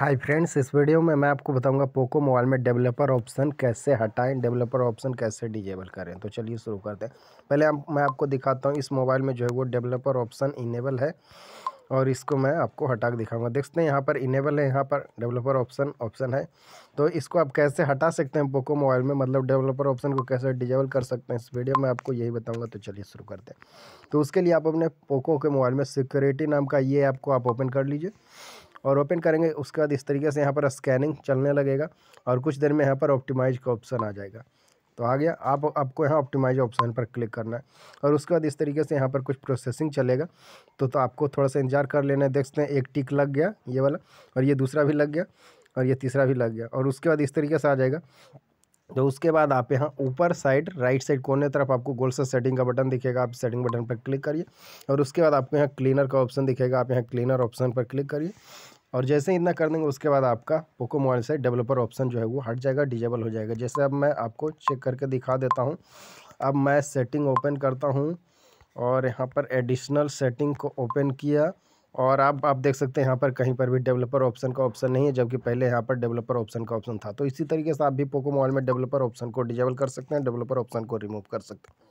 hi friends इस video में मैं आपको बताऊंगा पोको मोबाइल में डेवलपर ऑप्शन कैसे हटाएं डेवलपर ऑप्शन कैसे डिजेबल करें तो चलिए शुरू करते हैं पहले आप, मैं आपको दिखाता हूं इस मोबाइल में जो है वो डेवलपर ऑप्शन इनेबल है और इसको मैं आपको हटा के दिखाऊंगा देखते हैं यहाँ पर इनेबल है यहाँ पर डेवलपर ऑप्शन ऑप्शन है तो इसको आप कैसे हटा सकते हैं पोको मोबाइल में मतलब डेवलपर ऑप्शन को कैसे डिजेबल कर सकते हैं इस वीडियो में आपको यही बताऊंगा तो चलिए शुरू करते हैं तो उसके लिए आप अपने पोको के मोबाइल में सिक्योरिटी नाम का ये ऐप को आप ओपन कर लीजिए और ओपन करेंगे उसके बाद इस तरीके से यहाँ पर स्कैनिंग चलने लगेगा और कुछ देर में यहाँ पर ऑप्टिमाइज का ऑप्शन आ जाएगा तो आ गया आप आपको यहाँ ऑप्टिमाइज ऑप्शन पर क्लिक करना है और उसके बाद इस तरीके से यहाँ पर कुछ प्रोसेसिंग चलेगा तो तो आपको थोड़ा सा इंतजार कर लेना है देख सकते हैं एक टिक लग गया ये वाला और ये दूसरा भी लग गया और ये तीसरा भी लग गया और उसके बाद इस तरीके से आ जाएगा तो उसके बाद आप यहाँ ऊपर साइड राइट साइड कोने तरफ आपको गोल सा सेटिंग का बटन दिखेगा आप सेटिंग बटन पर क्लिक करिए और उसके बाद आपको यहाँ क्लीनर का ऑप्शन दिखेगा आप यहाँ क्लीनर ऑप्शन पर क्लिक करिए और जैसे इतना कर देंगे उसके बाद आपका पोको मोबाइल से डेवलपर ऑप्शन जो है वो हट जाएगा डिजेबल हो जाएगा जैसे अब मैं आपको चेक करके दिखा देता हूँ अब मैं सेटिंग ओपन करता हूँ और यहाँ पर एडिशनल सेटिंग को ओपन किया और आप आप देख सकते हैं यहाँ पर कहीं पर भी डेवलपर ऑप्शन का ऑप्शन नहीं है जबकि पहले यहाँ पर डेवलपर ऑप्शन का ऑप्शन था तो इसी तरीके से आप भी पोको मॉल में डेवलपर ऑप्शन को डिजेबल कर सकते हैं डेवलपर ऑप्शन को रिमूव कर सकते हैं